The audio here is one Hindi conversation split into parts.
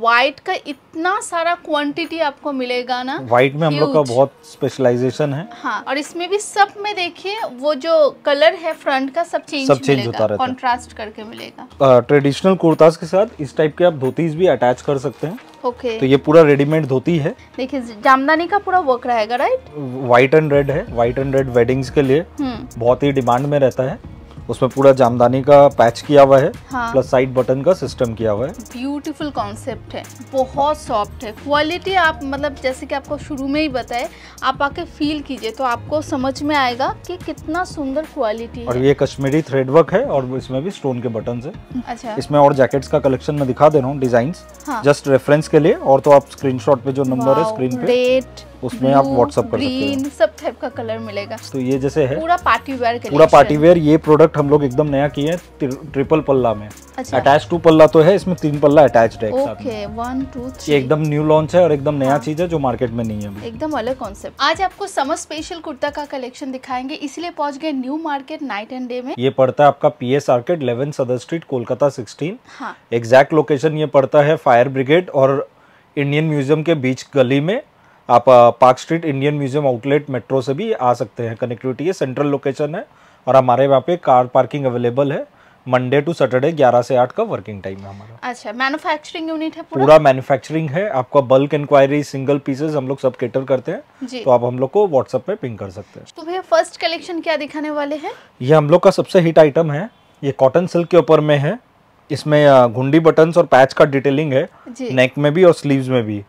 व्हाइट का इतना सारा क्वांटिटी आपको मिलेगा ना व्हाइट में हम लोग का बहुत स्पेशलाइजेशन है हाँ और इसमें भी सब में देखिए वो जो कलर है फ्रंट का सब चेंज सब चेंज होता रहता कॉन्ट्रास्ट करके मिलेगा ट्रेडिशनल कुर्ताज के साथ इस टाइप के आप धोतीज भी अटैच कर सकते हैं ओके okay. तो ये पूरा रेडीमेड धोती है देखिए जामदानी का पूरा वर्क रहेगा राइट व्हाइट एंड रेड है व्हाइट एंड रेड वेडिंग्स के लिए हम्म। बहुत ही डिमांड में रहता है उसमें पूरा जामदानी का पैच किया हुआ है हाँ। प्लस साइड बटन का सिस्टम किया हुआ है ब्यूटीफुल कॉन्सेप्ट है बहुत सॉफ्ट है क्वालिटी आप मतलब जैसे कि आपको शुरू में ही बताए आप आके फील कीजिए तो आपको समझ में आएगा कि कितना सुंदर क्वालिटी और ये कश्मीरी थ्रेड वर्क है और इसमें भी स्टोन के बटन है अच्छा इसमें और जैकेट का कलेक्शन में दिखा दे रहा हूँ डिजाइन जस्ट रेफरेंस के लिए और तो आप स्क्रीन पे जो नंबर है स्क्रीन पे उसमें आप व्हाट्सअप कर सकते हैं सब टाइप का कलर मिलेगा तो ये जैसे है पूरा पार्टी वेयर पूरा पार्टी वेयर ये प्रोडक्ट हम लोग एकदम नया किए हैं ट्रिपल पल्ला में अच्छा। अटैच टू पल्ला तो है इसमें तीन पल्ला अटैच है एकदम न्यू लॉन्च है और एकदम नया हाँ। चीज है जो मार्केट में नहीं है एकदम अलग कॉन्सेप्ट आज आपको समर स्पेशल कुर्ता का कलेक्शन दिखाएंगे इसलिए पहुंच गए New Market Night and Day में ये पड़ता है आपका P S arcade eleven Sadar Street Kolkata sixteen exact location ये पड़ता है फायर ब्रिगेड और इंडियन म्यूजियम के बीच गली में आप Park Street Indian Museum outlet metro से भी आ सकते हैं कनेक्टिविटी है सेंट्रल लोकेशन है और हमारे यहाँ पे कार पार्किंग अवेलेबल है मंडे टू सैटरडे 11 से 8 का वर्किंग टाइम है हमारा अच्छा मैन्युफैक्चरिंग यूनिट है पूरा, मैन्युफैक्चरिंग है आपका बल्क इंक्वायरी सिंगल पीसेस हम लोग सब केटर करते हैं तो आप हम लोग को व्हाट्सएप पे पिंग कर सकते हैं तो भैया फर्स्ट कलेक्शन क्या दिखाने वाले हैं ये हम लोग का सबसे हिट आइटम है ये कॉटन सिल्क के ऊपर में है इसमें घुंडी बटन और पैच का डिटेलिंग है नेक में भी और स्लीव में भी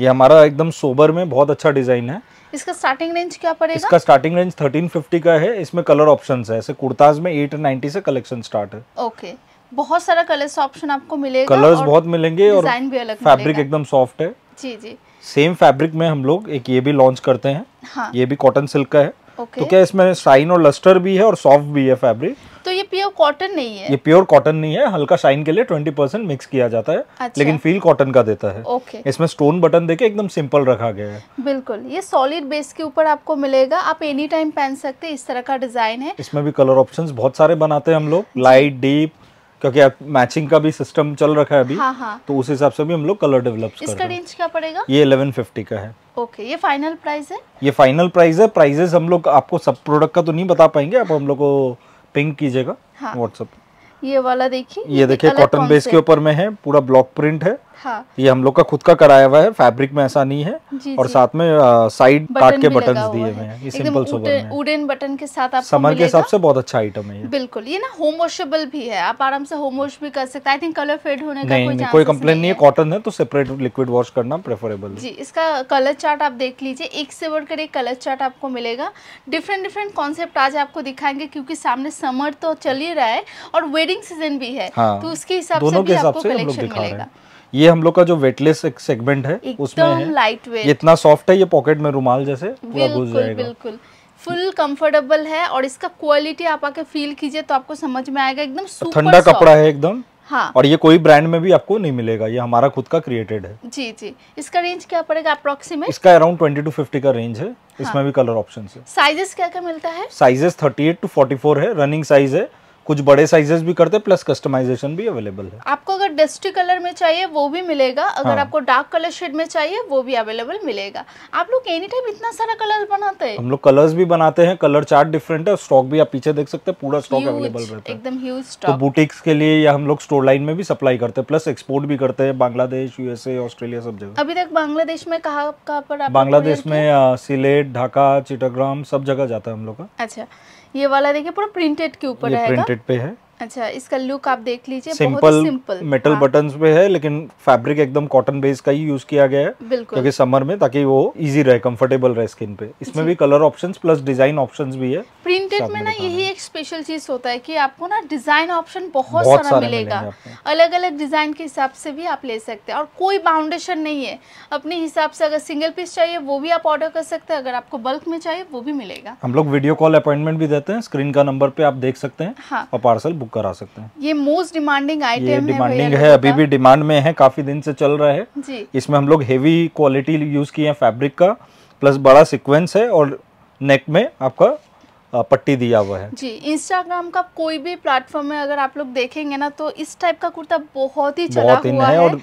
ये हमारा एकदम सोबर में बहुत अच्छा डिजाइन है इसका स्टार्टिंग रेंज क्या पड़ेगा इसका स्टार्टिंग रेंज 1350 का है इसमें कलर ऑप्शन है ऐसे कुर्ताज में 890 से कलेक्शन स्टार्ट है ओके बहुत सारा कलर्स ऑप्शन आपको मिलेगा कलर्स बहुत मिलेंगे और भी अलग फैब्रिक एकदम सॉफ्ट है जी जी सेम फैब्रिक में हम लोग एक ये भी लॉन्च करते हैं हाँ। ये भी कॉटन सिल्क का है okay. तो क्या इसमें शाइन और लस्टर भी है और सॉफ्ट भी है फैब्रिक तो ये प्योर कॉटन नहीं है ये प्योर कॉटन नहीं है हल्का शाइन के लिए ट्वेंटी परसेंट मिक्स किया जाता है अच्छा। लेकिन फील कॉटन का देता है ओके इसमें स्टोन बटन देके एकदम सिंपल रखा गया है बिल्कुल ये सॉलिड बेस के ऊपर आपको मिलेगा आप एनी टाइम पहन सकते हैं इस तरह का डिजाइन है इसमें भी कलर ऑप्शन बहुत सारे बनाते हैं हम लोग लाइट डीप क्योंकि आप मैचिंग का भी सिस्टम चल रखा है अभी हाँ, हाँ. तो उस हिसाब से भी हम लोग कलर डेवलप इसका रेंज क्या पड़ेगा ये फिफ्टी का है ओके ये फाइनल प्राइस है ये फाइनल प्राइस है प्राइजेस हम लोग आपको सब प्रोडक्ट का तो नहीं बता पाएंगे आप हम लोग को पिंक कीजिएगा व्हाट्सएप ये वाला देखिए ये देखिए कॉटन बेस के ऊपर में है पूरा ब्लॉक प्रिंट है हाँ। ये हम लोग का खुद का कराया हुआ है फैब्रिक में ऐसा नहीं है जी, और जी। साथ में साइड काट के बटन दिए हुए हैं सिंपल सोबर वुडन बटन के साथ आप समर के हिसाब से बहुत अच्छा आइटम है बिल्कुल ये ना होम वॉशेबल भी है आप आराम से होम वॉश भी कर सकते हैं आई थिंक कलर फेड होने का नहीं, कोई कम्प्लेन नहीं है कॉटन है तो सेपरेट लिक्विड वॉश करना प्रेफरेबल जी इसका कलर चार्ट आप देख लीजिए एक से बढ़कर एक कलर चार्ट आपको मिलेगा डिफरेंट डिफरेंट कॉन्सेप्ट आज आपको दिखाएंगे क्यूँकी सामने समर तो चल ही रहा है और वेडिंग सीजन भी है हाँ। तो उसके हिसाब से भी आपको कलेक्शन मिलेगा ये हम लोग का जो वेटलेस एक सेगमेंट है उसमें है लाइट वेट इतना सॉफ्ट है ये पॉकेट में रुमाल जैसे पूरा घुस जाएगा बिल्कुल फुल कंफर्टेबल है और इसका क्वालिटी आप आके फील कीजिए तो आपको समझ में आएगा एकदम ठंडा कपड़ा है एकदम हाँ और ये कोई ब्रांड में भी आपको नहीं मिलेगा ये हमारा खुद का क्रिएटेड है जी जी इसका रेंज क्या पड़ेगा अप्रोक्सीमेट इसका अराउंड ट्वेंटी टू फिफ्टी का रेंज है हाँ। इसमें भी कलर ऑप्शन है साइजेस क्या क्या मिलता है sizes thirty eight to forty four है रनिंग साइज है कुछ बड़े साइजेस भी करते प्लस कस्टमाइजेशन भी अवेलेबल है आपको अगर डस्टी कलर में चाहिए वो भी मिलेगा अगर हाँ। आपको डार्क कलर शेड में चाहिए वो भी अवेलेबल मिलेगा आप लोग एनी टाइम इतना सारा कलर बनाते हैं हम लोग कलर्स भी बनाते हैं कलर चार्ट डिफरेंट है स्टॉक भी आप पीछे देख सकते हैं पूरा स्टॉक अवेलेबल रहता है एकदम ह्यूज स्टॉक तो बुटीक्स के लिए या हम लोग स्टोर लाइन में भी सप्लाई करते हैं प्लस एक्सपोर्ट भी करते हैं बांग्लादेश यूएसए ऑस्ट्रेलिया सब जगह अभी तक बांग्लादेश में कहा पर बांग्लादेश में सिलेट ढाका चिटाग्राम सब जगह जाता है हम लोग का अच्छा ये वाला देखिए पूरा प्रिंटेड के ऊपर है प्रिंटेड पे है अच्छा इसका लुक आप देख लीजिए सिंपल सिंपल मेटल बटन पे है लेकिन फैब्रिक एकदम कॉटन बेस का ही यूज किया गया है बिल्कुल क्योंकि समर में ताकि वो इजी रहे कंफर्टेबल रहे स्किन पे इसमें भी colour options plus design options भी है प्रिंटेड में ना यही एक स्पेशल चीज होता है कि आपको ना डिजाइन ऑप्शन बहुत, बहुत सारा मिलेगा अलग अलग डिजाइन के हिसाब से भी आप ले सकते हैं और कोई बाउंडेशन नहीं है अपने हिसाब से अगर सिंगल पीस चाहिए वो भी आप ऑर्डर कर सकते हैं अगर आपको बल्क में चाहिए वो भी मिलेगा हम लोग वीडियो कॉल अपॉइंटमेंट भी देते हैं स्क्रीन का नंबर पे आप देख सकते हैं हाँ। और पार्सल बुक करा सकते हैं ये मोस्ट डिमांडिंग आइटम डिमांडिंग है तो। अभी भी डिमांड में है काफी दिन से चल रहा है इसमें हम लोग हेवी क्वालिटी यूज किए हैं फेब्रिक का प्लस बड़ा सिक्वेंस है और नेक में आपका पट्टी दिया हुआ है जी इंस्टाग्राम का कोई भी प्लेटफॉर्म में अगर आप लोग देखेंगे ना तो इस टाइप का कुर्ता बहुत ही चला बहुत हुआ है, और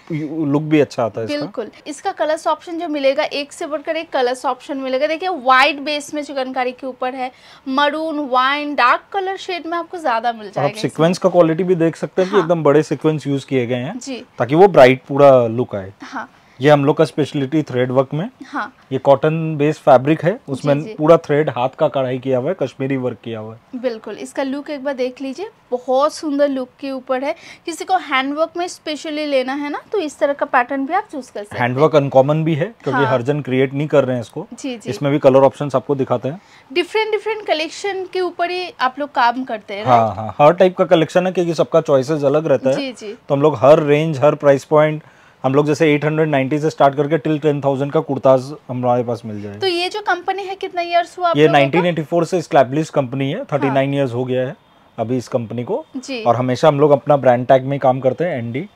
लुक भी अच्छा आता है बिल्कुल इसका, कलर कलर्स ऑप्शन जो मिलेगा एक से बढ़कर एक कलर्स ऑप्शन मिलेगा देखिए व्हाइट बेस में चिकनकारी के ऊपर है maroon wine dark colour shade में आपको ज्यादा मिल जाएगा आप सिक्वेंस का क्वालिटी भी देख सकते हैं हाँ। एकदम बड़े सिक्वेंस यूज किए गए हैं जी ताकि वो ब्राइट पूरा लुक आए हाँ ये हम लोग का स्पेशलिटी थ्रेड वर्क में हाँ ये कॉटन बेस्ड फैब्रिक है उसमें जी, जी. पूरा थ्रेड हाथ का कढ़ाई किया हुआ है कश्मीरी वर्क किया हुआ है बिल्कुल इसका लुक एक बार देख लीजिए बहुत सुंदर लुक के ऊपर है किसी को हैंडवर्क में स्पेशली लेना है ना तो इस तरह का पैटर्न भी आप चूज कर सकते हैं हैंडवर्क अनकॉमन भी है क्योंकि हाँ। हर जन क्रिएट नहीं कर रहे हैं इसको जी जी इसमें भी कलर ऑप्शन आपको दिखाते हैं डिफरेंट डिफरेंट कलेक्शन के ऊपर ही आप लोग काम करते हैं हाँ हाँ हर टाइप का कलेक्शन है क्योंकि सबका चॉइसेस अलग रहता है तो हम लोग हर रेंज हर प्राइस पॉइंट हम लोग जैसे 890 से स्टार्ट करके टिल 10000 का कुर्ताज हमारे पास मिल जाएगा तो ये जो कंपनी है कितना इयर्स हुआ ये 1984 से स्टैब्लिश कंपनी है 39 नाइन इयर्स हो गया है अभी इस कंपनी को और हमेशा हम लोग अपना ब्रांड टैग में काम करते हैं एनडी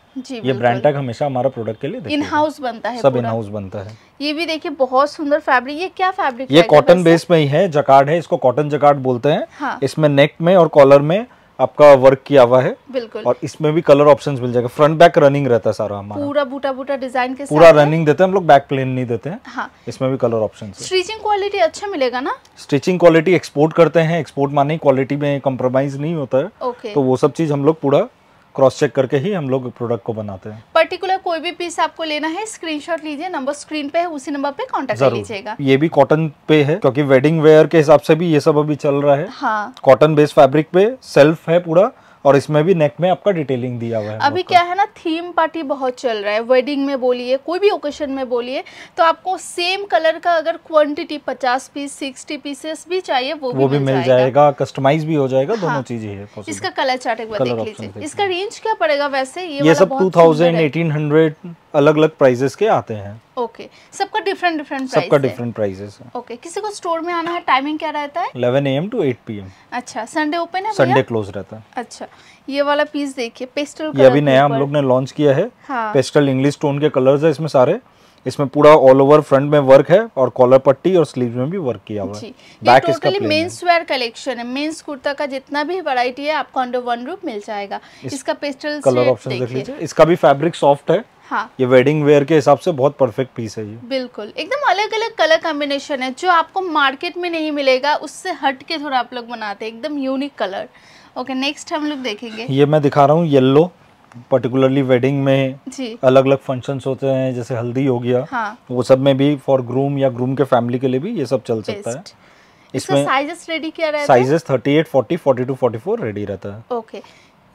ये ब्रांड टैग हमेशा हमारा प्रोडक्ट के लिए इन हाउस बनता है सब इन हाउस बनता है ये भी देखिए बहुत सुंदर फैब्रिक ये क्या फैब्रिक ये कॉटन बेस में ही है जकार्ड है इसको कॉटन जकार्ड बोलते हैं हाँ। इसमें नेक में और कॉलर में आपका वर्क किया हुआ है बिल्कुल और इसमें भी कलर ऑप्शंस मिल जाएगा फ्रंट बैक रनिंग रहता है सारा हमारा पूरा बूटा बूटा डिजाइन के पूरा रनिंग देते हैं हम लोग बैक प्लेन नहीं देते हैं हाँ। इसमें भी कलर ऑप्शन स्टिचिंग क्वालिटी अच्छा मिलेगा ना स्टिचिंग क्वालिटी एक्सपोर्ट करते हैं एक्सपोर्ट माने क्वालिटी में कम्प्रोमाइज नहीं होता है तो वो सब चीज हम लोग पूरा क्रॉस चेक करके ही हम लोग प्रोडक्ट को बनाते हैं पर्टिकुलर कोई भी पीस आपको लेना है स्क्रीनशॉट लीजिए नंबर स्क्रीन पे है उसी नंबर पे कांटेक्ट कर लीजिएगा ये भी कॉटन पे है क्योंकि वेडिंग वेयर के हिसाब से भी ये सब अभी चल रहा है हाँ। कॉटन बेस्ड फैब्रिक पे सेल्फ है पूरा और इसमें भी नेक में आपका डिटेलिंग दिया हुआ है अभी क्या है ना थीम पार्टी बहुत चल रहा है वेडिंग में बोलिए कोई भी ओकेशन में बोलिए तो आपको सेम कलर का अगर क्वांटिटी पचास पीस सिक्सटी पीसेस भी चाहिए वो, वो भी, मिल जाएगा कस्टमाइज भी हो जाएगा हाँ। दोनों चीज ये इसका कलर चार्ट एक बार देख लीजिए इसका रेंज क्या पड़ेगा वैसे ये, सब टू थाउजेंड एटीन हंड्रेड अलग अलग प्राइजेस के आते हैं ओके okay. सबका डिफरेंट डिफरेंट सबका डिफरेंट प्राइजेस है ओके okay. किसी को स्टोर में आना है टाइमिंग क्या रहता है 11 एम टू 8 पीएम अच्छा संडे ओपन है संडे क्लोज रहता है अच्छा ये वाला पीस देखिए पेस्टल ये अभी नया हम लोग ने लॉन्च किया है हाँ। पेस्टल इंग्लिश टोन के कलर्स है इसमें सारे इसमें पूरा ऑल ओवर फ्रंट में वर्क है और कॉलर पट्टी और स्लीव में भी वर्क किया हुआ है back totally men's wear collection है मेंस कुर्ता का जितना भी वैरायटी है आपको अंडर वन रूप मिल जाएगा इस इसका पेस्टल कलर ऑप्शन देख लीजिए इसका भी फैब्रिक सॉफ्ट है हाँ ये वेडिंग वेयर के हिसाब से बहुत परफेक्ट पीस है ये बिल्कुल एकदम अलग अलग कलर कॉम्बिनेशन है जो आपको मार्केट में नहीं मिलेगा उससे हट के थोड़ा आप लोग बनाते हैं एकदम यूनिक कलर ओके नेक्स्ट हम लोग देखेंगे ये मैं दिखा रहा हूँ येल्लो पर्टिकुलरली वेडिंग में अलग अलग फंक्शन होते हैं जैसे हल्दी हो गया हाँ। वो सब में भी फॉर ग्रूम या ग्रूम के फैमिली के लिए भी ये सब चल सकता है इसमें साइजेस रेडी क्या रहता है साइजेस 38 40 42 44 रेडी रहता है ओके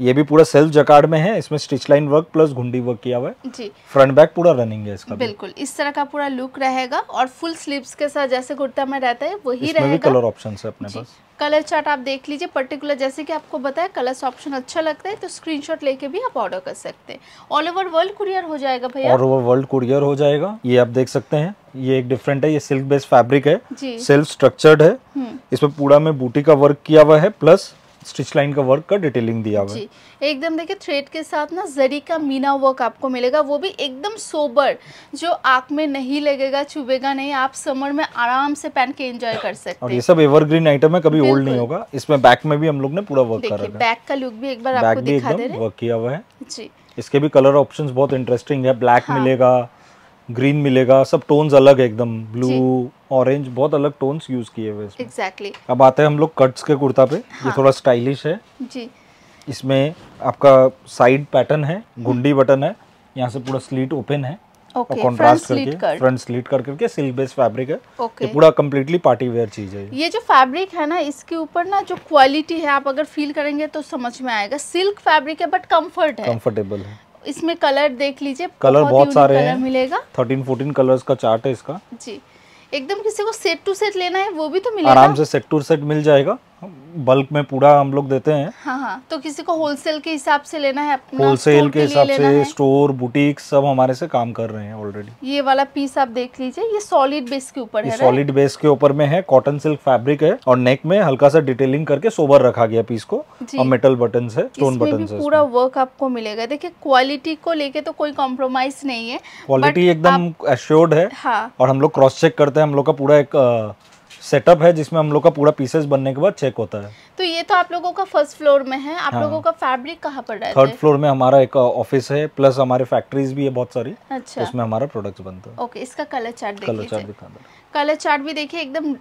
ये भी पूरा सेल्फ जकार्ड में है इसमें स्टिच लाइन वर्क प्लस घुंडी वर्क किया हुआ है जी फ्रंट बैक पूरा रनिंग है इसका बिल्कुल इस तरह का पूरा लुक रहेगा और फुल स्लीव्स के साथ जैसे कुर्ता में रहता है वही रहेगा कलर ऑप्शन है अपने पास कलर चार्ट आप देख लीजिए पर्टिकुलर जैसे कि आपको बताया कलर्स ऑप्शन अच्छा लगता है तो स्क्रीनशॉट लेके भी आप ऑर्डर कर सकते हैं ऑल ओवर वर्ल्ड कुरियर हो जाएगा भैया ऑल ओवर वर्ल्ड कुरियर हो जाएगा ये आप देख सकते हैं ये एक डिफरेंट है ये सिल्क बेस्ड फैब्रिक है सेल्फ स्ट्रक्चर्ड है हम्म। इसमें पूरा में बूटी का वर्क किया हुआ है प्लस स्टिच लाइन का वर्क का डिटेलिंग दिया हुआ है एकदम देखिए थ्रेड के साथ ना जरी का मीना वर्क आपको मिलेगा वो भी एकदम सोबर जो आंख में नहीं लगेगा चुभेगा नहीं आप समर में आराम से पहन के एंजॉय कर सकते और ये सब एवरग्रीन आइटम है कभी ओल्ड नहीं होगा इसमें बैक में भी हम लोग ने पूरा वर्क करा है बैक का लुक भी एक बार आपको दिखा दे रहे हैं वर्क किया हुआ है जी इसके भी कलर ऑप्शंस बहुत इंटरेस्टिंग है ब्लैक हाँ। मिलेगा ग्रीन मिलेगा सब टोन्स अलग एकदम ब्लू ऑरेंज बहुत अलग टोन्स यूज किए हुए एग्जैक्टली exactly. अब आते हैं हम लोग कट्स के कुर्ता पे हाँ. ये थोड़ा स्टाइलिश है जी इसमें आपका साइड पैटर्न है गुंडी बटन है यहाँ से पूरा स्लीट ओपन है Okay, और कॉन्ट्रास्ट करके फ्रंट स्लीट कर करके सिल्क बेस्ड फैब्रिक है okay. पूरा कम्प्लीटली पार्टी वेयर चीज है ये जो फैब्रिक है ना इसके ऊपर ना जो क्वालिटी है आप अगर फील करेंगे तो समझ में आएगा सिल्क फैब्रिक है बट कम्फर्ट है कम्फर्टेबल है इसमें कलर देख लीजिए कलर बहुत, बहुत सारे कलर मिलेगा थर्टीन फोर्टीन कलर का चार्ट है इसका जी एकदम किसी को सेट टू सेट लेना है वो भी तो मिलेगा आराम से सेट टू सेट मिल जाएगा बल्क में पूरा हम लोग देते हैं हाँ हाँ तो किसी को होलसेल के हिसाब से लेना है होलसेल के हिसाब से स्टोर बुटीक सब हमारे से काम कर रहे हैं ऑलरेडी ये वाला पीस आप देख लीजिए ये सॉलिड बेस के ऊपर है सॉलिड बेस के ऊपर में है कॉटन सिल्क फैब्रिक है और नेक में हल्का सा डिटेलिंग करके सोबर रखा गया पीस को और मेटल बटन है स्टोन बटन है पूरा वर्क आपको मिलेगा देखिये क्वालिटी को लेके तो कोई कॉम्प्रोमाइज नहीं है क्वालिटी एकदम एश्योर्ड है हाँ। और हम लोग क्रॉस चेक करते हैं हम लोग का पूरा एक सेटअप है जिसमें हम लोग का पूरा पीसेस बनने के बाद चेक होता है तो ये तो आप लोगों का फर्स्ट फ्लोर में है आप हाँ। लोगों का फैब्रिक कहाँ पर है थर्ड फ्लोर में हमारा एक ऑफिस uh, है प्लस हमारे फैक्ट्रीज भी है बहुत सारी अच्छा उसमें हमारा प्रोडक्ट बनता है ओके इसका कलर चार्ट कलर चार्ट दिखा कलर चार्ट भी देखिए एकदम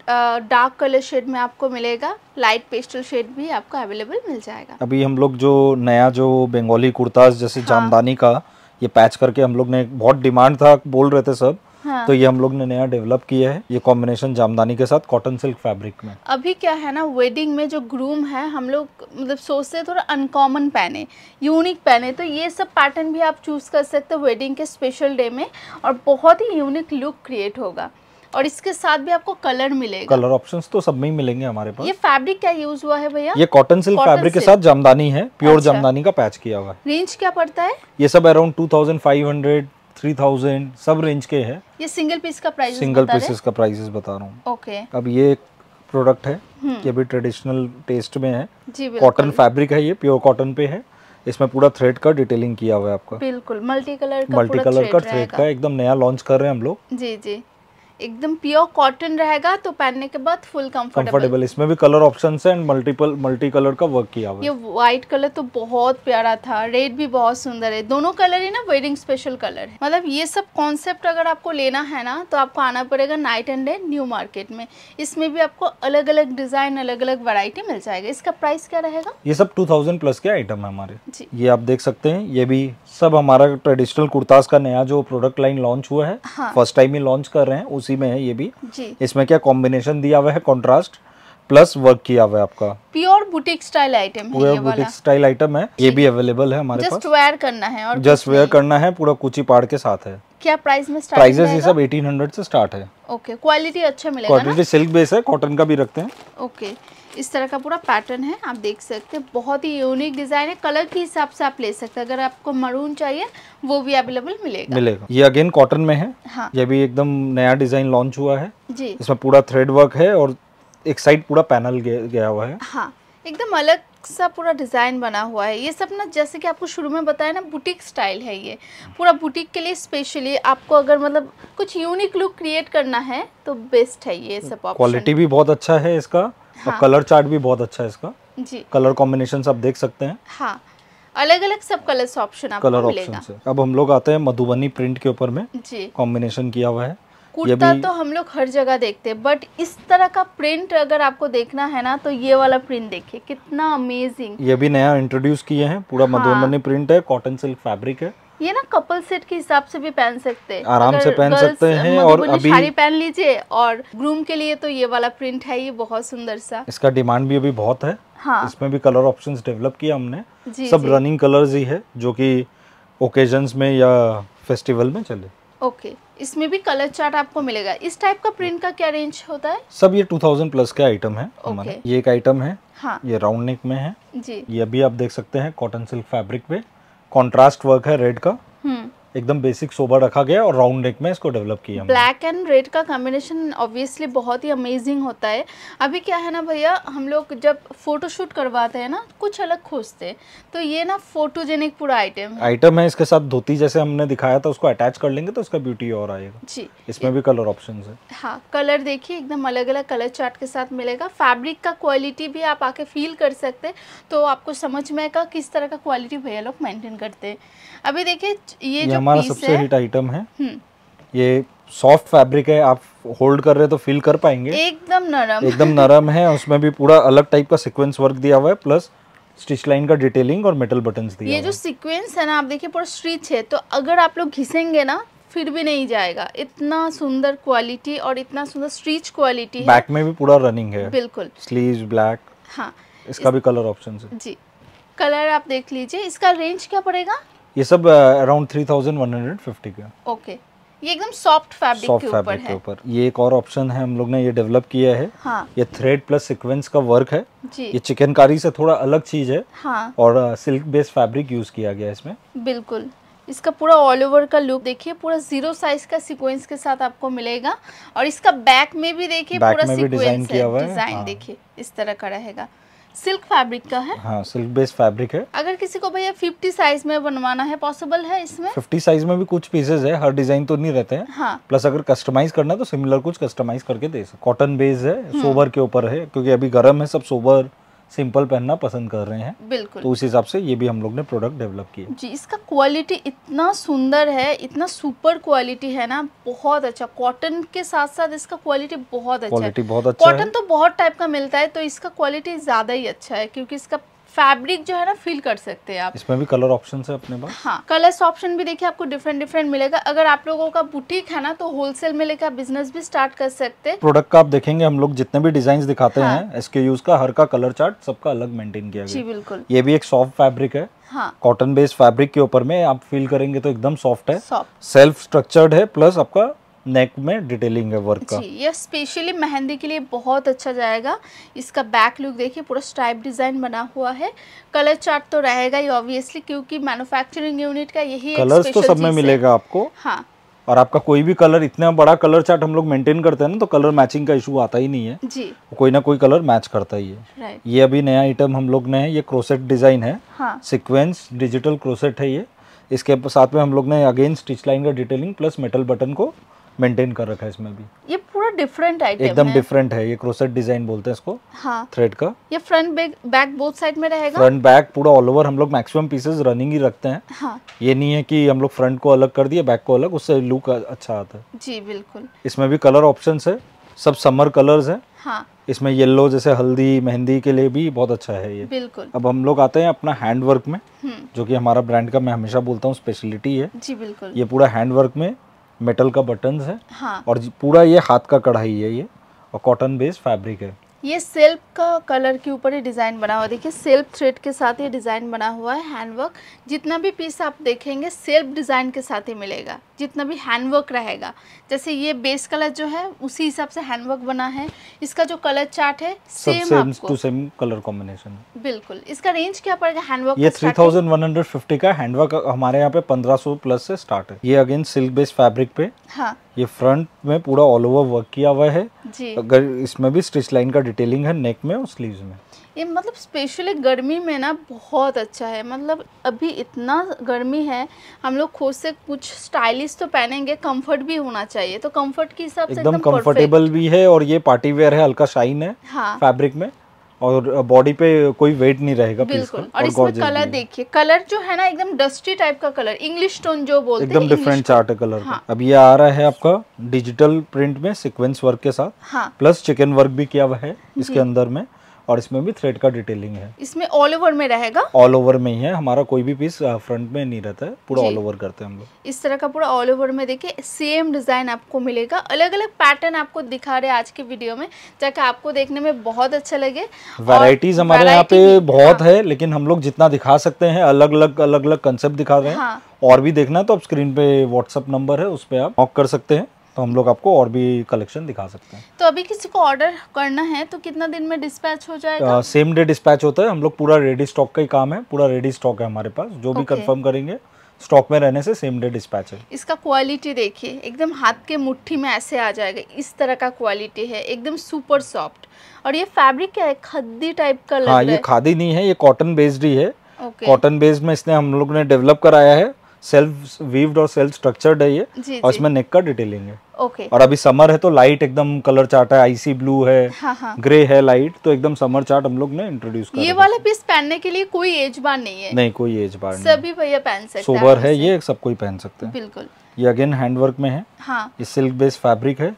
डार्क कलर शेड में आपको मिलेगा लाइट पेस्टल शेड भी आपको अवेलेबल मिल जाएगा अभी हम लोग जो नया जो बंगाली कुर्ताज जैसे हाँ। जामदानी का ये पैच करके हम लोग ने बहुत डिमांड था बोल रहे थे सब हाँ। तो ये हम लोग ने नया डेवलप किया है ये कॉम्बिनेशन जामदानी के साथ कॉटन सिल्क फैब्रिक में अभी क्या है ना वेडिंग में जो ग्रूम है हम लोग मतलब सोचते हैं थोड़ा अनकॉमन पहने यूनिक पहने तो ये सब पैटर्न भी आप चूज़ कर सकते हो वेडिंग के स्पेशल डे में और बहुत ही यूनिक लुक क्रिएट होगा और इसके साथ भी आपको कलर मिलेगा कलर ऑप्शंस तो सब में ही मिलेंगे हमारे पास ये फैब्रिक क्या यूज हुआ है भैया ये कॉटन सिल्क फैब्रिक के साथ जामदानी है प्योर अच्छा। जामदानी का पैच किया हुआ रेंज क्या पड़ता है ये सब around two thousand five hundred three thousand सब रेंज के है ये सिंगल पीस का प्राइस सिंगल पीसेस का प्राइसेस बता रहा हूँ ओके अब ये एक प्रोडक्ट हम्म। है ये भी ट्रेडिशनल टेस्ट में है कॉटन फैब्रिक है ये प्योर कॉटन पे है इसमें पूरा थ्रेड का डिटेलिंग किया हुआ है आपका बिल्कुल मल्टी कलर मल्टी कलर का थ्रेड का एकदम नया लॉन्च कर रहे हैं हम लोग जी जी एकदम प्योर कॉटन रहेगा तो पहनने के बाद फुल कंफर्टेबल इसमें भी कलर ऑप्शन है एंड मल्टीपल मल्टी कलर का वर्क किया हुआ ये व्हाइट कलर तो बहुत प्यारा था रेड भी बहुत सुंदर है दोनों कलर ही ना वेडिंग स्पेशल कलर है मतलब ये सब कॉन्सेप्ट अगर आपको लेना है ना तो आपको आना पड़ेगा Night and Day New Market में इसमें भी आपको अलग अलग डिजाइन अलग अलग वरायटी मिल जाएगा इसका प्राइस क्या रहेगा ये सब टू प्लस के आइटम है हमारे ये आप देख सकते हैं ये भी सब हमारा ट्रेडिशनल कुर्ताज का नया जो प्रोडक्ट लाइन लॉन्च हुआ है फर्स्ट हाँ। टाइम ही लॉन्च कर रहे हैं उसी में है ये भी जी। इसमें क्या कॉम्बिनेशन दिया हुआ है कॉन्ट्रास्ट प्लस वर्क किया हुआ है आपका प्योर बुटीक स्टाइल आइटम है ये बुटीक स्टाइल आइटम है ये भी अवेलेबल है हमारे जस्ट वेयर करना है और जस्ट वेयर करना है पूरा कुची पाड़ के साथ है क्या प्राइस में स्टार्ट प्राइसेस ये सब 1800 से स्टार्ट है ओके क्वालिटी अच्छा मिलेगा क्वालिटी सिल्क बेस है कॉटन का भी रखते हैं ओके इस तरह का पूरा पैटर्न है आप देख सकते हैं बहुत ही यूनिक डिज़ाइन है कलर के हिसाब से आप ले सकते हैं अगर आपको मरून चाहिए वो भी अवेलेबल मिलेगा मिलेगा ये अगेन कॉटन में है हाँ ये भी एकदम नया डिज़ाइन लॉन्च हुआ है जी इसमें पूरा थ्रेड वर्क है और एक साइड पूरा पैनल गया हुआ है हाँ एकदम अलग सा पूरा डिज़ाइन बना हुआ है ये सब ना जैसे कि आपको शुरू में बताया ना बुटीक स्टाइल है ये पूरा बुटीक के लिए स्पेशली आपको अगर मतलब कुछ यूनिक लुक क्रिएट करना है तो बेस्ट है ये सब क्वालिटी भी बहुत अच्छा है इसका हाँ। कलर चार्ट भी बहुत अच्छा है इसका जी कलर कॉम्बिनेशन आप देख सकते हैं हाँ अलग अलग सब कलर ऑप्शन कलर ऑप्शन अब हम लोग आते हैं मधुबनी प्रिंट के ऊपर में जी कॉम्बिनेशन किया हुआ है कुर्ता तो हम लोग हर जगह देखते हैं बट इस तरह का प्रिंट अगर आपको देखना है ना तो ये वाला प्रिंट देखिए कितना अमेजिंग ये भी नया इंट्रोड्यूस किए हैं पूरा हाँ। मधुबनी प्रिंट है कॉटन सिल्क फैब्रिक है ये ना कपल सेट के हिसाब से भी पहन सकते हैं आराम से पहन सकते हैं और अभी साड़ी पहन लीजिए और ग्रूम के लिए तो ये वाला प्रिंट है ये बहुत सुंदर सा इसका डिमांड भी अभी बहुत है हाँ। इसमें भी कलर ऑप्शंस डेवलप किया हमने जी, सब रनिंग कलर्स ही है जो कि ओकेजन में या फेस्टिवल में चले ओके इसमें भी कलर चार्ट आपको मिलेगा इस टाइप का प्रिंट का क्या रेंज होता है सब ये 2000 प्लस का आइटम है ये एक आइटम है हाँ। ये राउंड नेक में है जी ये अभी आप देख सकते हैं कॉटन सिल्क फैब्रिक पे कॉन्ट्रास्ट वर्क है रेड का हम्म। एकदम बेसिक सोबर रखा गया और राउंड नेक में इसको डेवलप किया ब्लैक एंड रेड का कॉम्बिनेशन ऑब्वियसली बहुत ही अमेजिंग होता है अभी क्या है ना भैया हम लोग जब फोटोशूट करवाते हैं ना कुछ अलग खोजते हैं तो ये ना फोटोजेनिक पूरा आइटम आइटम है इसके साथ धोती जैसे हमने दिखाया था उसको अटैच कर लेंगे तो उसका ब्यूटी और आएगा जी इसमें भी कलर ऑप्शन है हाँ कलर देखिए एकदम अलग अलग कलर चार्ट के साथ मिलेगा फैब्रिक का क्वालिटी भी आप आके फील कर सकते तो आपको समझ में आएगा किस तरह का क्वालिटी भैया लोग मेंटेन करते हैं अभी देखिए ये, ये जो हमारा सबसे हिट आइटम है हम्म। ये सॉफ्ट फैब्रिक है आप होल्ड कर रहे तो फील कर पाएंगे एकदम नरम एकदम नरम है उसमें भी पूरा अलग टाइप का सिक्वेंस वर्क दिया हुआ है प्लस स्टिच लाइन का डिटेलिंग और मेटल बटन दिया ये जो सीक्वेंस है ना आप देखिए पूरा स्ट्रिच है तो अगर आप लोग घिसेंगे ना फिर भी नहीं जाएगा इतना सुंदर क्वालिटी और इतना सुंदर स्ट्रीच क्वालिटी बैक में भी पूरा रनिंग है बिल्कुल स्लीव ब्लैक हाँ इसका इस... भी कलर ऑप्शन है जी कलर आप देख लीजिए इसका रेंज क्या पड़ेगा ये सब around three thousand one hundred fifty का ओके ये एकदम सॉफ्ट फैब्रिक सॉफ्ट फैब्रिक के ऊपर ये एक और ऑप्शन है हम लोग ने ये डेवलप किया है हाँ. ये थ्रेड प्लस सीक्वेंस का वर्क है जी. ये चिकनकारी से थोड़ा अलग चीज है हाँ. और सिल्क बेस्ड फैब्रिक यूज किया गया है इसमें बिल्कुल इसका पूरा ऑल ओवर का लुक देखिए पूरा जीरो साइज का सीक्वेंस के साथ आपको मिलेगा और इसका बैक में भी देखिए पूरा सीक्वेंस है डिजाइन हाँ। देखिए इस तरह का रहेगा सिल्क फैब्रिक का है हाँ सिल्क बेस्ड फैब्रिक है अगर किसी को भैया 50 साइज में बनवाना है पॉसिबल है इसमें 50 साइज में भी कुछ पीसेज है हर डिजाइन तो नहीं रहते हैं हाँ। प्लस अगर कस्टमाइज करना है तो सिमिलर कुछ कस्टमाइज करके दे सकते कॉटन बेस्ड है सोबर हम्म। के ऊपर है क्योंकि अभी गर्म है सब सोबर सिंपल पहनना पसंद कर रहे हैं बिल्कुल तो उस हिसाब से ये भी हम लोग ने प्रोडक्ट डेवलप किया जी इसका क्वालिटी इतना सुंदर है इतना सुपर क्वालिटी है ना बहुत अच्छा कॉटन के साथ साथ इसका क्वालिटी बहुत अच्छा क्वालिटी बहुत अच्छा कॉटन तो बहुत टाइप का मिलता है तो इसका क्वालिटी ज्यादा ही अच्छा है क्योंकि इसका फैब्रिक जो है ना फील कर सकते हैं आप इसमें भी कलर ऑप्शन है अपने पास हाँ कलर्स ऑप्शन भी देखिए आपको डिफरेंट डिफरेंट मिलेगा अगर आप लोगों का बुटीक है ना तो होलसेल में लेकर बिजनेस भी स्टार्ट कर सकते हैं प्रोडक्ट का आप देखेंगे हम लोग जितने भी डिजाइन दिखाते हाँ। हैं इसके यूज का हर का कलर चार्ट सबका अलग मेंटेन किया जी बिल्कुल ये भी एक सॉफ्ट फैब्रिक है कॉटन बेस्ड फैब्रिक के ऊपर में आप फील करेंगे तो एकदम सॉफ्ट है सेल्फ स्ट्रक्चर्ड है प्लस आपका नेक में डिटेलिंग है वर्क का जी ये स्पेशली मेहंदी के लिए बहुत अच्छा जाएगा इसका बैक लुक देखिए पूरा स्ट्राइप डिजाइन बना हुआ है कलर चार्ट तो रहेगा ही ऑब्वियसली क्योंकि मैन्युफैक्चरिंग यूनिट का यही कलर तो सब में मिलेगा आपको हाँ और आपका कोई भी कलर इतना बड़ा कलर चार्ट हम लोग मेंटेन करते हैं ना तो कलर मैचिंग का इशू आता ही नहीं है जी कोई ना कोई कलर मैच करता ही है ये अभी नया आइटम हम लोग ने है ये क्रोसेट डिजाइन है सिक्वेंस डिजिटल क्रोसेट है ये इसके साथ में हम लोग ने अगेन स्टिच लाइन का डिटेलिंग प्लस मेटल बटन को मेंटेन कर रखा है इसमें भी ये पूरा डिफरेंट आइटम एकदम डिफरेंट है ये क्रोसेट डिजाइन बोलते हैं इसको हाँ थ्रेड का ये front back back both side में रहेगा फ्रंट बैक पूरा ऑल ओवर हम लोग मैक्सिमम पीसेस रनिंग ही रखते हैं हाँ ये नहीं है कि हम लोग फ्रंट को अलग कर दिए बैक को अलग उससे लुक अच्छा आता है जी बिल्कुल इसमें भी कलर ऑप्शन है सब समर कलर है इसमें येलो जैसे हल्दी मेहंदी के लिए भी बहुत अच्छा है ये बिल्कुल अब हम लोग आते हैं अपना हैंडवर्क में हम्म। जो कि हमारा ब्रांड का मैं हमेशा बोलता हूँ स्पेशलिटी है जी बिल्कुल ये पूरा हैंडवर्क में मेटल का बटन है हाँ। और पूरा ये हाथ का कढ़ाई है ये और कॉटन बेस्ड फैब्रिक है ये सिल्क का कलर के ऊपर ही डिज़ाइन बना हुआ देखिए सिल्क थ्रेड के साथ ये डिज़ाइन बना हुआ है हैंडवर्क जितना भी पीस आप देखेंगे सेल्फ डिज़ाइन के साथ ही मिलेगा जितना भी हैंडवर्क रहेगा जैसे ये बेस कलर जो है उसी हिसाब से हैंडवर्क बना है इसका जो कलर चार्ट है same same to same colour combination बिल्कुल इसका रेंज क्या पड़ेगा हैंडवर्क ये three thousand one hundred fifty का हैंडवर्क हमारे यहाँ पे पंद्रह सौ प्लस से स्टार्ट है ये अगेन सिल्क बेस्ड फैब्रिक पे हाँ ये फ्रंट में पूरा ऑल ओवर वर्क किया हुआ है जी अगर इसमें भी स्टिच लाइन का डिटेलिंग है नेक में और स्लीव्स में ये मतलब स्पेशली गर्मी में ना बहुत अच्छा है मतलब अभी इतना गर्मी है हम लोग खुद से कुछ स्टाइलिश तो पहनेंगे कंफर्ट भी होना चाहिए तो कंफर्ट के हिसाब से एकदम कंफर्टेबल भी है और ये पार्टी वेयर है हल्का शाइन है हाँ। फैब्रिक में और बॉडी पे कोई वेट नहीं रहेगा बिल्कुल और, और इसमें कलर देखिए कलर जो है ना एकदम डस्टी टाइप का कलर इंग्लिश टोन जो बोलते एकदम डिफरेंट चार्ट कलर हाँ। अब ये आ रहा है आपका डिजिटल प्रिंट में सिक्वेंस वर्क के साथ हाँ। प्लस चिकन वर्क भी किया हुआ है इसके अंदर में और इसमें भी थ्रेड का डिटेलिंग है इसमें ऑल ओवर में रहेगा ऑल ओवर में ही है हमारा कोई भी पीस फ्रंट में नहीं रहता है पूरा ऑल ओवर करते हैं हम लोग इस तरह का पूरा ऑल ओवर में देखिए सेम डिजाइन आपको मिलेगा अलग अलग पैटर्न आपको दिखा रहे आज के वीडियो में ताकि आपको देखने में बहुत अच्छा लगे वेराइटीज हमारे यहाँ पे बहुत हाँ। है लेकिन हम लोग जितना दिखा सकते हैं अलग अलग अलग अलग कंसेप्ट दिखा रहे हैं हाँ। और भी देखना है तो आप स्क्रीन पे व्हाट्सअप नंबर है उस पर आप ऑक कर सकते हैं तो हम लोग आपको और भी कलेक्शन दिखा सकते हैं तो अभी किसी को ऑर्डर करना है तो कितना दिन में डिस्पैच हो जाएगा सेम डे डिस्पैच होता है हम लोग पूरा रेडी स्टॉक का ही काम है पूरा रेडी स्टॉक है हमारे पास जो भी कन्फर्म करेंगे स्टॉक में रहने से सेम डे डिस्पैच है इसका क्वालिटी देखिए एकदम हाथ के मुट्ठी में ऐसे आ जाएगा इस तरह का क्वालिटी है एकदम सुपर सॉफ्ट और ये फैब्रिक क्या है खद्दी टाइप का लग हाँ, ये खादी नहीं है ये कॉटन बेस्ड ही है कॉटन बेस्ड में इसने हम लोग ने डेवलप कराया है सेल्फ वीव्ड और सेल्फ स्ट्रक्चर्ड है ये और इसमें नेक का डिटेलिंग है ओके और अभी समर है तो लाइट एकदम कलर चार्ट है आईसी ब्लू है ग्रे हाँ, हाँ। है लाइट तो एकदम समर चार्ट हम लोग ने इंट्रोड्यूस किया ये वाला पीस पहनने के लिए कोई एज बार नहीं है नहीं कोई एज बार सभी भैया पहन सकते हैं सोबर है ये सब कोई पहन सकते हैं बिल्कुल ये अगेन हैंडवर्क में है हाँ। ये सिल्क बेस्ड फेब्रिक है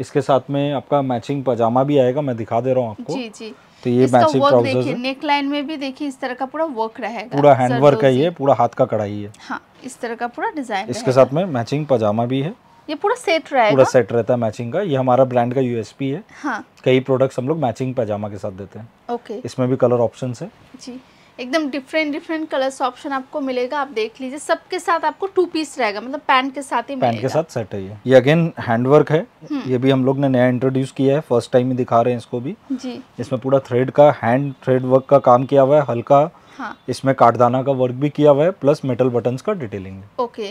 इसके साथ में आपका मैचिंग पजामा भी आएगा मैं दिखा दे रहा हूँ आपको जी जी तो ये मैचिंग ट्राउजर है नेक लाइन में भी देखिए इस तरह का पूरा वर्क रहेगा पूरा हैंड वर्क है ये पूरा हाथ का कढ़ाई है हाँ इस तरह का पूरा डिजाइन इसके साथ में मैचिंग पजामा भी है ये पूरा सेट रहेगा पूरा सेट रहता है मैचिंग का ये हमारा ब्रांड का यूएसपी है हाँ। कई प्रोडक्ट्स हम लोग मैचिंग पजामा के साथ देते हैं ओके इसमें भी कलर ऑप्शन है जी एकदम डिफरेंट डिफरेंट कलर्स ऑप्शन आपको मिलेगा आप देख लीजिए सबके साथ आपको टू पीस रहेगा मतलब पैंट के साथ ही पैंट के साथ सेट है ये ये अगेन हैंडवर्क है हम्म। ये भी हम लोग ने नया इंट्रोड्यूस किया है फर्स्ट टाइम ही दिखा रहे हैं इसको भी जी इसमें पूरा थ्रेड का हैंड थ्रेड वर्क का काम किया हुआ है हल्का हाँ। इसमें काटदाना का वर्क भी किया हुआ है प्लस मेटल बटन का डिटेलिंग ओके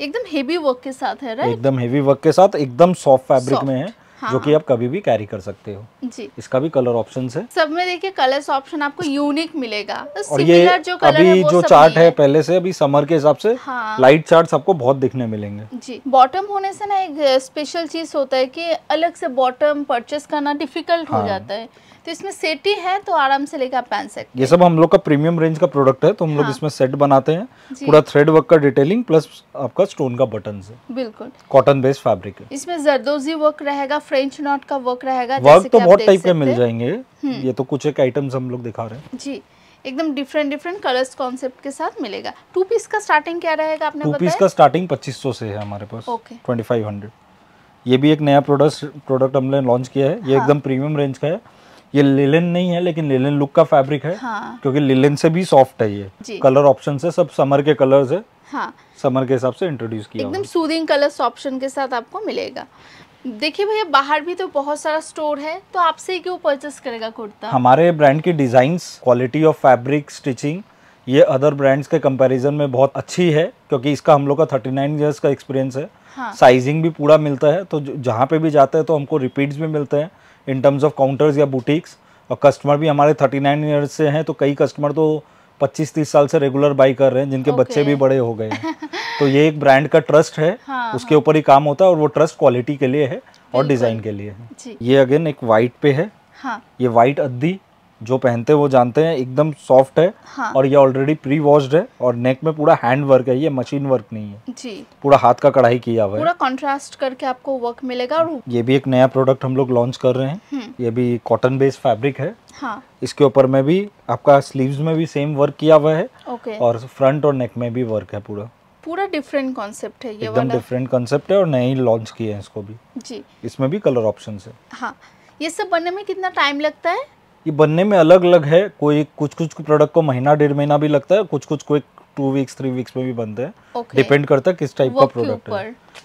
एकदम हेवी वर्क के साथ है एकदम हेवी वर्क के साथ एकदम सॉफ्ट फैब्रिक में है हाँ, जो कि हाँ। आप कभी भी कैरी कर सकते हो जी इसका भी कलर ऑप्शन है सब में देखिए कलर्स ऑप्शन आपको यूनिक मिलेगा और ये जो कलर अभी है, वो जो चार्ट है पहले से अभी समर के हिसाब से हाँ, लाइट चार्ट आपको बहुत दिखने मिलेंगे जी बॉटम होने से ना एक स्पेशल चीज होता है की अलग से बॉटम परचेस करना डिफिकल्ट हो हाँ। जाता है तो इसमें सेट ही है तो आराम से लेकर आप पहन सकते ये सब हम लोग का प्रीमियम रेंज का प्रोडक्ट है तो हम लोग हाँ। इसमें सेट बनाते हैं पूरा थ्रेड वर्क का डिटेलिंग प्लस आपका स्टोन का बटन बिल्कुल कॉटन बेस्ड फैब्रिक है इसमें जरदोजी वर्क रहेगा फ्रेंच नॉट का वर्क रहेगा वर्क तो बहुत टाइप के मिल जाएंगे हम्म। ये तो कुछ एक आइटम्स हम लोग दिखा रहे हैं जी एकदम डिफरेंट डिफरेंट कलर्स कॉन्सेप्ट के साथ मिलेगा टू पीस का स्टार्टिंग क्या रहेगा आपने टू पीस का स्टार्टिंग 2500 से है हमारे पास ओके 2500 ये भी एक नया प्रोडक्ट प्रोडक्ट हमने लॉन्च किया है ये हाँ. एकदम प्रीमियम रेंज का है ये लिलन नहीं है लेकिन लिलन लुक का फैब्रिक है हाँ. क्योंकि लिलन से भी सॉफ्ट है ये कलर ऑप्शन है सब समर के कलर्स है हाँ समर के हिसाब से इंट्रोड्यूस किया एकदम सूदिंग कलर्स ऑप्शन के साथ आपको मिलेगा देखिए भैया बाहर भी तो बहुत सारा स्टोर है तो आपसे क्यों परचेस करेगा कुर्ता हमारे ब्रांड की designs quality of fabric stitching ये अदर ब्रांड्स के कंपैरिजन में बहुत अच्छी है क्योंकि इसका हम लोग का 39 इयर्स का एक्सपीरियंस है हाँ। साइजिंग भी पूरा मिलता है तो जहाँ पे भी जाते हैं तो हमको रिपीट्स भी मिलते हैं इन टर्म्स ऑफ काउंटर्स या बुटीक्स और कस्टमर भी हमारे 39 इयर्स से हैं तो कई कस्टमर तो पच्चीस तीस साल से रेगुलर बाई कर रहे हैं जिनके okay. बच्चे भी बड़े हो गए हैं तो ये एक ब्रांड का ट्रस्ट है हाँ, उसके हाँ। ऊपर ही काम होता है और वो ट्रस्ट क्वालिटी के लिए है और डिजाइन के लिए है ये अगेन एक वाइट पे है हाँ. ये वाइट अद्दी जो पहनते हैं वो जानते हैं एकदम सॉफ्ट है हाँ. और ये ऑलरेडी प्री वॉश्ड है और नेक में पूरा हैंड वर्क है ये मशीन वर्क नहीं है जी पूरा हाथ का कढ़ाई किया हुआ है पूरा कंट्रास्ट करके आपको वर्क मिलेगा और ये भी एक नया प्रोडक्ट हम लोग लॉन्च कर रहे हैं हम्म। ये भी कॉटन बेस्ड फैब्रिक है हाँ इसके ऊपर में भी आपका स्लीव्स में भी सेम वर्क किया हुआ है ओके और फ्रंट और नेक में भी वर्क है पूरा पूरा डिफरेंट कॉन्सेप्ट है ये एकदम डिफरेंट कॉन्सेप्ट है और नए लॉन्च किए हैं इसको भी जी इसमें भी कलर ऑप्शन है हाँ ये सब बनने में कितना टाइम लगता है ये बनने में अलग अलग है कोई कुछ कुछ प्रोडक्ट को महीना डेढ़ महीना भी लगता है कुछ कुछ कोई टू वीक्स थ्री वीक्स में भी बनते हैं डिपेंड okay. करता है किस टाइप का प्रोडक्ट है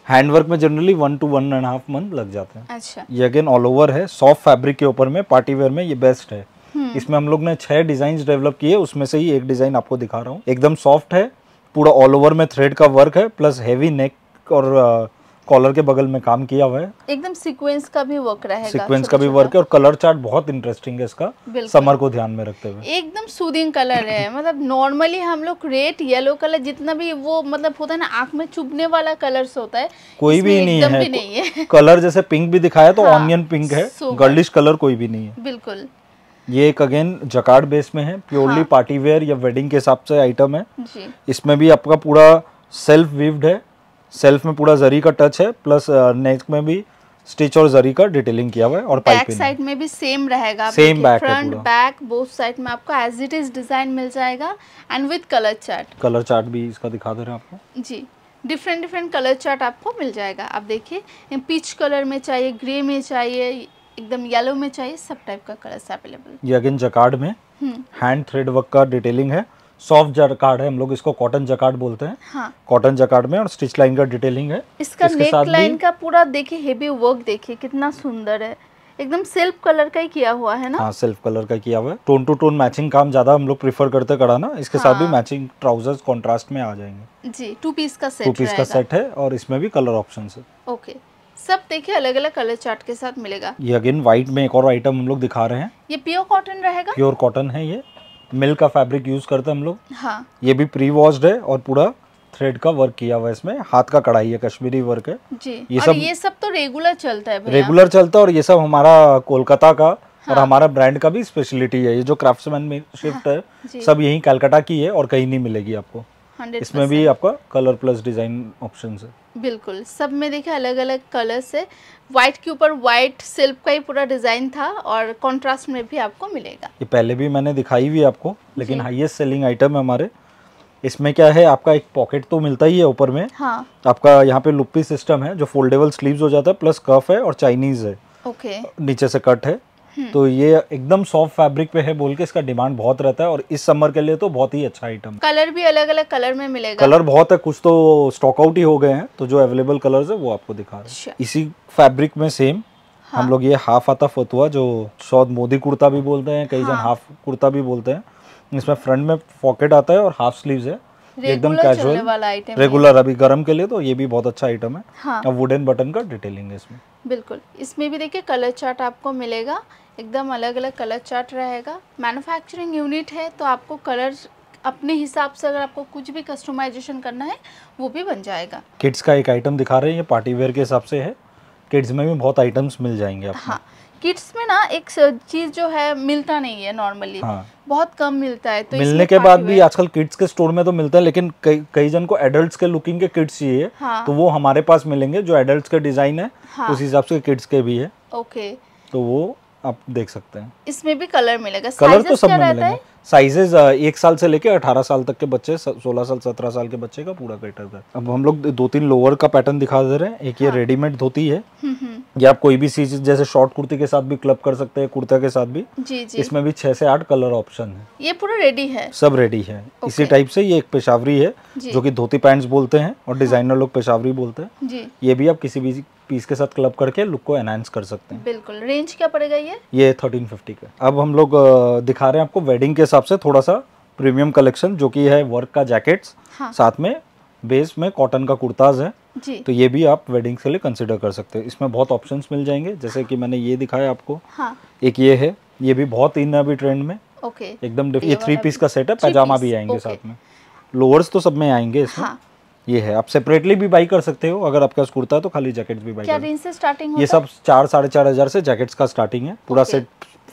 हैंड वर्क में generally one two one and half month लग जाते हैं अच्छा ये अगेन ऑल ओवर है सॉफ्ट फैब्रिक के ऊपर में पार्टी वेयर में ये बेस्ट है hmm. इसमें हम लोग ने छह डिजाइन डेवलप किए उसमें से ही एक डिजाइन आपको दिखा रहा हूँ एकदम सॉफ्ट है पूरा ऑल ओवर में थ्रेड का वर्क है प्लस हैवी नेक और uh, कॉलर के बगल में काम किया हुआ है एकदम सीक्वेंस का भी वर्क रहेगा सीक्वेंस का भी वर्क है और कलर चार्ट बहुत इंटरेस्टिंग है इसका समर को ध्यान में रखते हुए एकदम सूदिंग कलर है मतलब नॉर्मली हम लोग रेड येलो कलर जितना भी वो मतलब होता है ना आंख में चुभने वाला कलर होता है कोई भी नहीं है, भी नहीं है। कलर जैसे पिंक भी दिखाया तो ऑनियन हाँ, पिंक है गर्लिश कलर कोई भी नहीं है बिल्कुल ये एक अगेन जकार्ड बेस में है प्योरली हाँ। पार्टी वेयर या वेडिंग के हिसाब से आइटम है जी। इसमें भी आपका पूरा सेल्फ वीव्ड है सेल्फ में पूरा जरी का टच है प्लस नेक में भी स्टिच और जरी का डिटेलिंग किया हुआ है और बैक साइड में भी सेम रहेगा same back front back both side में आपको एज इट इज डिजाइन मिल जाएगा and with colour chart colour chart भी इसका दिखा दे रहे हैं आपको जी डिफरेंट डिफरेंट कलर चार्ट आपको मिल जाएगा आप देखिए पीच कलर में चाहिए ग्रे में चाहिए एकदम येलो में चाहिए सब टाइप का कलर अवेलेबल ये अगेन जकार्ड में हैंड थ्रेड वर्क का डिटेलिंग है सॉफ्ट जकार्ड है हम लोग इसको कॉटन जकार्ड बोलते हैं हाँ। कॉटन जकार्ड में और स्टिच लाइन का डिटेलिंग है इसका नेक लाइन का पूरा देखिए हेवी वर्क देखिए कितना सुंदर है एकदम सेल्फ कलर का ही किया हुआ है ना हाँ सेल्फ कलर का किया हुआ है टोन टू टोन मैचिंग काम ज्यादा हम लोग प्रीफर करते कराना इसके हाँ। साथ भी मैचिंग ट्राउजर्स कॉन्ट्रास्ट में आ जाएंगे जी टू पीस का सेट टू पीस का सेट है और इसमें भी कलर ऑप्शन है ओके सब देखिए अलग अलग कलर चार्ट के साथ मिलेगा ये अगेन व्हाइट में एक और आइटम हम लोग दिखा रहे हैं ये प्योर कॉटन रहेगा प्योर कॉटन है ये मिल का फैब्रिक यूज करते हैं हम लोग हाँ ये भी प्री वॉश्ड है और पूरा थ्रेड का वर्क किया हुआ है इसमें हाथ का कढ़ाई है कश्मीरी वर्क है जी ये सब ये सब तो रेगुलर चलता है रेगुलर चलता है और ये सब हमारा कोलकाता का हाँ। और हमारा ब्रांड का भी स्पेशलिटी है ये जो क्राफ्टमैन में शिफ्ट हाँ, है सब यही कलकत्ता की है और कहीं नहीं मिलेगी आपको इसमें भी आपका कलर प्लस डिजाइन ऑप्शन है बिल्कुल सब में देखे अलग अलग कलर्स है व्हाइट के ऊपर व्हाइट सिल्क का ही पूरा डिजाइन था और कंट्रास्ट में भी आपको मिलेगा ये पहले भी मैंने दिखाई हुई आपको लेकिन हाईएस्ट सेलिंग आइटम है हमारे इसमें क्या है आपका एक पॉकेट तो मिलता ही है ऊपर में हाँ। आपका यहाँ पे लुप्पी सिस्टम है जो फोल्डेबल स्लीव हो जाता है प्लस कफ है और चाइनीज है ओके नीचे से कट है हम्म। तो ये एकदम सॉफ्ट फैब्रिक पे है बोल के इसका डिमांड बहुत रहता है और इस समर के लिए तो बहुत ही अच्छा आइटम कलर भी अलग अलग कलर में मिलेगा कलर बहुत है कुछ तो स्टॉक आउट ही हो गए हैं तो जो अवेलेबल कलर है वो आपको दिखा रहे हैं अच्छा। इसी फैब्रिक में सेम हाँ। हम लोग ये हाफ आता फतुआ जो सौद मोदी कुर्ता भी बोलते हैं कई जन हाफ कुर्ता भी बोलते हैं इसमें फ्रंट में पॉकेट आता है और हाफ स्लीव्स है एकदम कैजुअल रेगुलर अभी गर्म के लिए तो ये भी बहुत अच्छा आइटम है हाँ। वुडन बटन का डिटेलिंग है इसमें बिल्कुल इसमें भी देखिए कलर चार्ट आपको मिलेगा एकदम अलग अलग कलर चार्ट रहेगा मैन्युफैक्चरिंग यूनिट है तो आपको कलर अपने हिसाब से अगर आपको कुछ भी कस्टमाइजेशन करना है वो भी बन जाएगा किड्स का एक आइटम दिखा रहे हैं ये पार्टी वेयर के हिसाब से है किड्स में भी बहुत आइटम्स मिल जाएंगे आपको हाँ किड्स में ना एक चीज जो है मिलता नहीं है नॉर्मली हाँ। बहुत कम मिलता है तो मिलने के बाद भी आजकल किड्स के स्टोर में तो मिलता है लेकिन कई जन को एडल्ट्स के लुकिंग के किड्स चाहिए हाँ। तो वो हमारे पास मिलेंगे जो एडल्ट्स के डिजाइन है हाँ। उस हिसाब से किड्स के भी है ओके तो वो आप देख सकते हैं इसमें भी कलर मिलेगा कलर तो सब मिलेगा साइजेज uh, एक साल से लेके अठारह साल तक के बच्चे सोलह साल सत्रह साल के बच्चे का पूरा कैटर है अब हम लोग दो तीन लोअर का पैटर्न दिखा दे रहे हैं एक ये रेडीमेड हाँ। धोती है हम्म, हम्म। या आप कोई भी चीज जैसे शॉर्ट कुर्ती के साथ भी क्लब कर सकते हैं कुर्ता के साथ भी जी जी इसमें भी छह से आठ कलर ऑप्शन है ये पूरा रेडी है सब रेडी है इसी टाइप से ये एक पेशावरी है जो की धोती पैंट बोलते हैं और डिजाइनर हाँ। लोग पेशावरी बोलते हैं ये भी आप किसी भी पीस के साथ क्लब करके लुक को एनहांस कर सकते हैं बिल्कुल रेंज क्या पड़ेगा ये ये थर्टीन फिफ्टी का अब हम लोग uh, दिखा रहे हैं आपको वेडिंग के हिसाब से थोड़ा सा प्रीमियम कलेक्शन जो कि है वर्क का जैकेट्स हाँ। साथ में बेस में कॉटन का कुर्ताज है जी। तो ये भी आप वेडिंग के लिए कंसिडर कर सकते हैं इसमें बहुत ऑप्शन मिल जाएंगे जैसे की मैंने ये दिखाया आपको हाँ। एक ये है ये भी बहुत इन अभी ट्रेंड में एकदम ये थ्री पीस का सेट है पैजामा भी आएंगे साथ में लोअर्स तो सब में आएंगे इसमें हाँ। ये है आप सेपरेटली भी बाई कर सकते हो अगर आपके पास कुर्ता है तो खाली जैकेट्स भी बाई क्या रेंज से स्टार्टिंग ये सब चार साढ़े चार हजार से जैकेट्स का स्टार्टिंग है पूरा सेट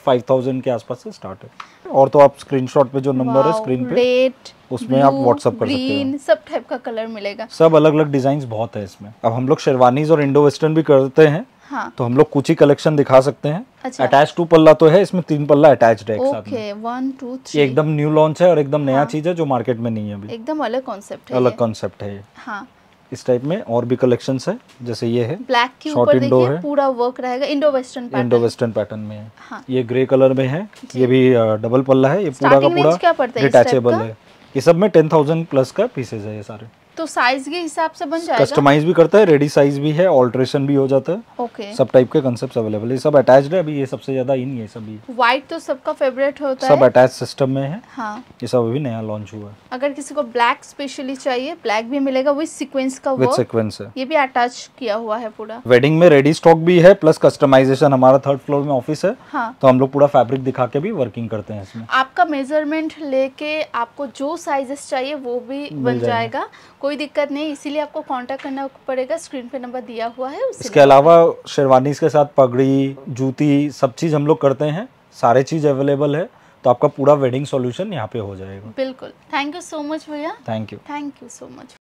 5000 के आसपास से स्टार्ट है और तो आप स्क्रीनशॉट पे जो नंबर है स्क्रीन पे रेट उसमें आप व्हाट्सअप कर सकते हैं सब टाइप का कलर मिलेगा सब अलग अलग डिजाइन बहुत है इसमें अब हम लोग शेरवानीज और इंडो वेस्टर्न भी करते हैं हाँ। तो हम लोग कुछ ही कलेक्शन दिखा सकते हैं अच्छा। अटैच टू पल्ला तो है इसमें तीन पल्ला अटैच है एक साथ में ये एकदम न्यू लॉन्च है और एकदम नया हाँ। चीज है जो मार्केट में नहीं है अभी एकदम अलग कॉन्सेप्ट है अलग कॉन्सेप्ट है हाँ इस टाइप में और भी कलेक्शन है जैसे ये है ब्लैक के ऊपर इंडो है पूरा वर्क रहेगा Indo western Indo western pattern में ये ग्रे कलर में है हाँ। ये भी डबल पल्ला है ये पूरा का पूरा डिटेचेबल है ये सब में टेन थाउजेंड प्लस का पीसेज है ये सारे तो साइज के हिसाब से बन जाएगा कस्टमाइज भी करता है रेडी साइज भी है ऑल्टरेशन भी हो जाता है ओके okay. सब टाइप के कंसेप्ट अवेलेबल है सब अटैच्ड है अभी ये सबसे ज्यादा इन ये सभी व्हाइट तो सबका फेवरेट होता सब है सब अटैच सिस्टम में है हाँ ये सब अभी नया लॉन्च हुआ है अगर किसी को ब्लैक स्पेशली चाहिए ब्लैक भी मिलेगा विद सिक्वेंस का विद सिक्वेंस है ये भी अटैच किया हुआ है पूरा वेडिंग में रेडी स्टॉक भी है प्लस कस्टमाइजेशन हमारा थर्ड फ्लोर में ऑफिस है हाँ। तो हम लोग पूरा फैब्रिक दिखा के भी वर्किंग करते हैं इसमें आपका मेजरमेंट लेके आपको जो साइजेस चाहिए वो भी बन जाएगा कोई दिक्कत नहीं इसीलिए आपको कांटेक्ट करना पड़ेगा स्क्रीन पे नंबर दिया हुआ है इसके अलावा शेरवानी के साथ पगड़ी जूती सब चीज़ हम लोग करते हैं सारे चीज़ अवेलेबल है तो आपका पूरा वेडिंग सॉल्यूशन यहाँ पे हो जाएगा बिल्कुल थैंक यू सो मच भैया thank you thank you so much